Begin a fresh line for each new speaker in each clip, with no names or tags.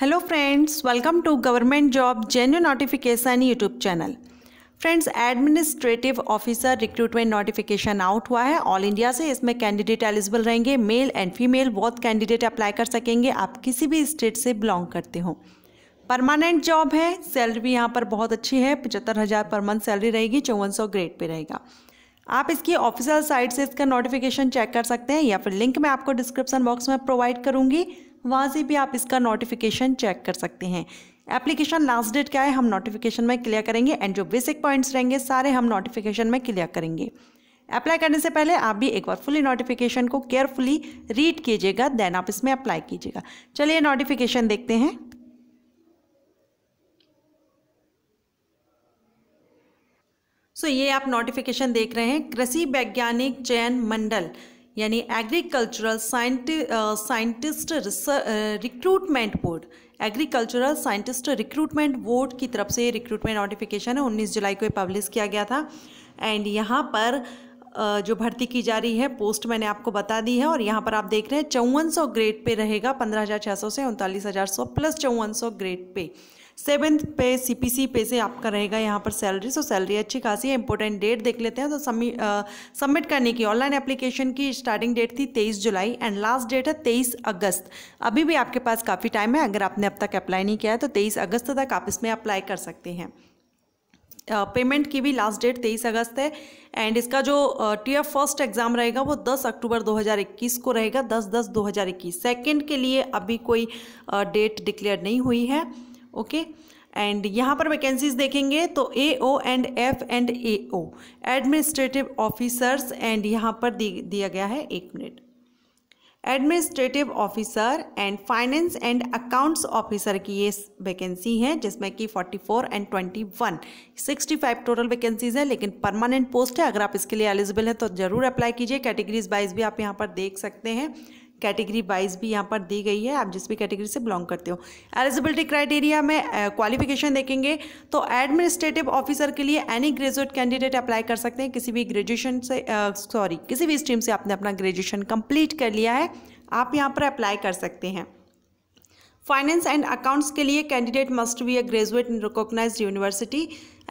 hello friends welcome to government job genuine notification YouTube channel friends administrative officer recruitment notification out हुआ है all India से इसमें candidate eligible रहेंगे male and female बहुत candidate apply कर सकेंगे आप किसी भी स्टेट से बिलोंग करते हो परमानेंट जॉब है सैलरी भी यहाँ पर बहुत अच्छी है पचहत्तर हज़ार पर मंथ सैलरी रहेगी चौवन सौ ग्रेड पे रहेगा आप इसकी ऑफिशियल साइट से इसका नोटिफिकेशन चेक कर सकते हैं या फिर लिंक मैं आपको डिस्क्रिप्शन बॉक्स में प्रोवाइड करूँगी वहाँ से भी आप इसका नोटिफिकेशन चेक कर सकते हैं एप्लीकेशन लास्ट डेट क्या है हम नोटिफिकेशन में क्लियर करेंगे एंड जो बेसिक पॉइंट्स रहेंगे सारे हम नोटिफिकेशन में क्लियर करेंगे अप्लाई करने से पहले आप भी एक बार फुली नोटिफिकेशन को केयरफुली रीड कीजिएगा देन आप इसमें अप्लाई कीजिएगा चलिए नोटिफिकेशन देखते हैं सो so, ये आप नोटिफिकेशन देख रहे हैं कृषि वैज्ञानिक चयन मंडल यानी agricultural scientist recruitment board agricultural scientist recruitment board की तरफ से रिक्रूटमेंट नोटिफिकेशन है उन्नीस जुलाई को पब्लिश किया गया था एंड यहाँ पर uh, जो भर्ती की जा रही है पोस्ट मैंने आपको बता दी है और यहाँ पर आप देख रहे हैं चौवन सौ ग्रेड पे रहेगा पंद्रह हज़ार छः सौ से उनतालीस हज़ार सौ प्लस चौवन सौ ग्रेड पे सेवन्थ पे सीपीसी पे से आपका रहेगा यहाँ पर सैलरी सो सैलरी अच्छी खासी है इंपॉर्टेंट डेट देख लेते हैं तो सबमिट करने की ऑनलाइन एप्लीकेशन की स्टार्टिंग डेट थी तेईस जुलाई एंड लास्ट डेट है तेईस अगस्त अभी भी आपके पास काफ़ी टाइम है अगर आपने अब तक अप्लाई नहीं किया है तो तेईस अगस्त तक आप इसमें अप्लाई कर सकते हैं पेमेंट की भी लास्ट डेट तेईस अगस्त है एंड इसका जो टी एफ फर्स्ट एग्ज़ाम रहेगा वो 10 अक्टूबर 2021 को रहेगा 10 हज़ार 2021 सेकंड के लिए अभी कोई डेट डिक्लेयर नहीं हुई है ओके एंड यहाँ पर वैकेंसीज देखेंगे तो A O and F and A O administrative officers and यहाँ पर दिया गया है एक minute administrative officer and finance and accounts officer की ये वैकेंसी है जिसमें कि 44 एंड 21 65 टोटल वैकेंसीज हैं लेकिन परमानेंट पोस्ट है अगर आप इसके लिए एलिजिबल हैं तो ज़रूर अप्लाई कीजिए कैटेगरीज वाइज भी आप यहाँ पर देख सकते हैं कैटेगरी वाइज भी यहाँ पर दी गई है आप जिस भी कैटेगरी से बिलोंग करते हो एलिजिबिलिटी क्राइटेरिया में क्वालिफिकेशन देखेंगे तो एडमिनिस्ट्रेटिव ऑफिसर के लिए एनी ग्रेजुएट कैंडिडेट अप्लाई कर सकते हैं किसी भी ग्रेजुएशन से सॉरी uh, किसी भी स्ट्रीम से आपने अपना ग्रेजुएशन कंप्लीट कर लिया है आप यहाँ पर अप्लाई कर सकते हैं फाइनेंस एंड अकाउंट्स के लिए candidate must be a graduate in recognize university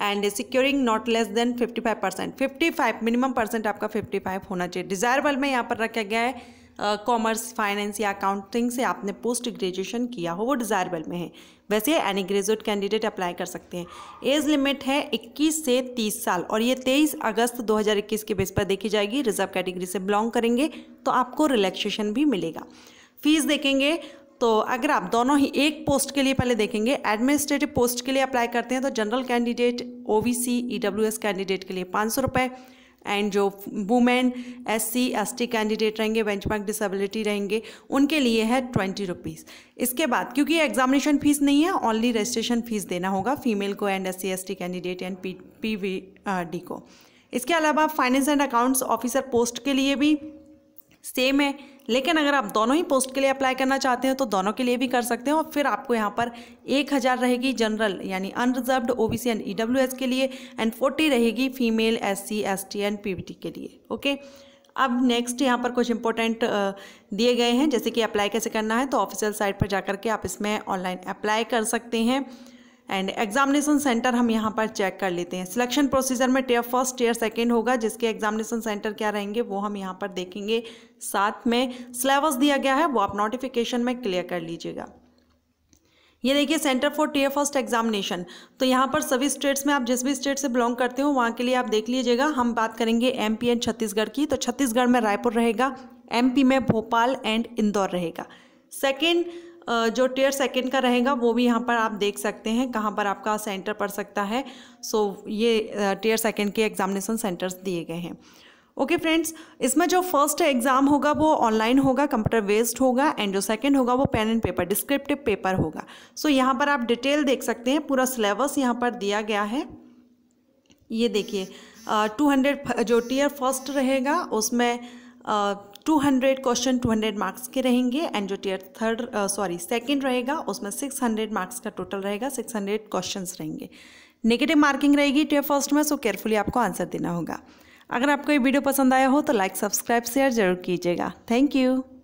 and securing not less than 55 percent fifty minimum percent आपका 55 होना चाहिए डिजायरबल में यहाँ पर रखा गया है कॉमर्स फाइनेंस या अकाउंटिंग से आपने पोस्ट ग्रेजुएशन किया हो वो डिज़ायरेबल में है वैसे एनी ग्रेजुएट कैंडिडेट अप्लाई कर सकते हैं एज लिमिट है 21 से 30 साल और ये 23 अगस्त 2021 के बेस पर देखी जाएगी रिजर्व कैटेगरी से बिलोंग करेंगे तो आपको रिलैक्सेशन भी मिलेगा फीस देखेंगे तो अगर आप दोनों ही एक पोस्ट के लिए पहले देखेंगे एडमिनिस्ट्रेटिव पोस्ट के लिए अप्लाई करते हैं तो general candidate or EWS candidate के लिए पाँच सौ एंड जो women S C S T candidate रहेंगे बेंचमार्क डिसेबिलिटी रहेंगे उनके लिए है ट्वेंटी रुपीज़ इसके बाद क्योंकि एग्जामिनेशन फ़ीस नहीं है ओनली रजिस्ट्रेशन फ़ीस देना होगा फीमेल को and S C S T candidate and P P V D को इसके अलावा finance and accounts officer post के लिए भी सेम है लेकिन अगर आप दोनों ही पोस्ट के लिए अप्लाई करना चाहते हैं तो दोनों के लिए भी कर सकते हैं और फिर आपको यहाँ पर एक हज़ार रहेगी जनरल यानी अनरिजर्व्ड ओबीसी एंड ईडब्ल्यूएस के लिए एंड फोर्टी रहेगी female SC ST and PBT के लिए ओके अब नेक्स्ट यहाँ पर कुछ इंपॉर्टेंट दिए गए हैं जैसे कि अप्लाई कैसे करना है तो ऑफिशियल साइट पर जाकर के आप इसमें ऑनलाइन अप्लाई कर सकते हैं एंड एग्जामिनेशन सेंटर हम यहाँ पर चेक कर लेते हैं सिलेक्शन प्रोसीजर में टेयर फर्स्ट टेयर सेकेंड होगा जिसके एग्जामिनेशन सेंटर क्या रहेंगे वो हम यहाँ पर देखेंगे साथ में सिलेबस दिया गया है वो आप नोटिफिकेशन में क्लियर कर लीजिएगा ये देखिए centre for tier first examination तो यहाँ पर सभी स्टेट्स में आप जिस भी स्टेट से बिलोंग करते हो वहाँ के लिए आप देख लीजिएगा हम बात करेंगे एम पी एंड छत्तीसगढ़ की तो छत्तीसगढ़ में रायपुर रहेगा एमपी में भोपाल एंड इंदौर रहेगा सेकेंड जो टेयर सेकेंड का रहेगा वो भी यहाँ पर आप देख सकते हैं कहाँ पर आपका सेंटर पड़ सकता है सो so, ये टेयर सेकेंड के एग्जामिनेशन सेंटर्स दिए गए हैं ओके okay फ्रेंड्स इसमें जो फर्स्ट एग्ज़ाम होगा वो ऑनलाइन होगा कंप्यूटर बेस्ड होगा एंड जो सेकंड होगा वो pen and paper descriptive paper होगा सो so, यहाँ पर आप डिटेल देख सकते हैं पूरा सिलेबस यहाँ पर दिया गया है ये देखिए टू हंड्रेड जो टीयर फर्स्ट रहेगा उसमें two hundred question two hundred marks के रहेंगे एंड जो टीयर थर्ड सॉरी सेकेंड रहेगा उसमें सिक्स हंड्रेड मार्क्स का टोटल रहेगा सिक्स हंड्रेड क्वेश्चन रहेंगे नेगेटिव मार्किंग रहेगी टीयर फर्स्ट में सो केयरफुली आपको आंसर देना होगा अगर आपको ये वीडियो पसंद आया हो तो लाइक सब्सक्राइब शेयर जरूर कीजिएगा थैंक यू